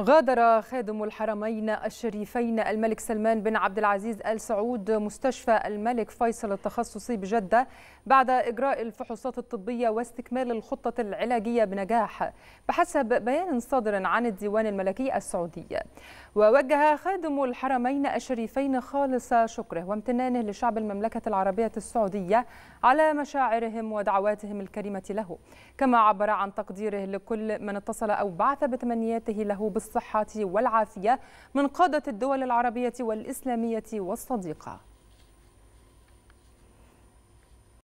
غادر خادم الحرمين الشريفين الملك سلمان بن عبد العزيز ال سعود مستشفى الملك فيصل التخصصي بجده بعد اجراء الفحوصات الطبيه واستكمال الخطه العلاجيه بنجاح بحسب بيان صادر عن الديوان الملكي السعودي. ووجه خادم الحرمين الشريفين خالص شكره وامتنانه لشعب المملكه العربيه السعوديه على مشاعرهم ودعواتهم الكريمه له، كما عبر عن تقديره لكل من اتصل او بعث بتمنياته له الصحة والعافية من قادة الدول العربية والإسلامية والصديقة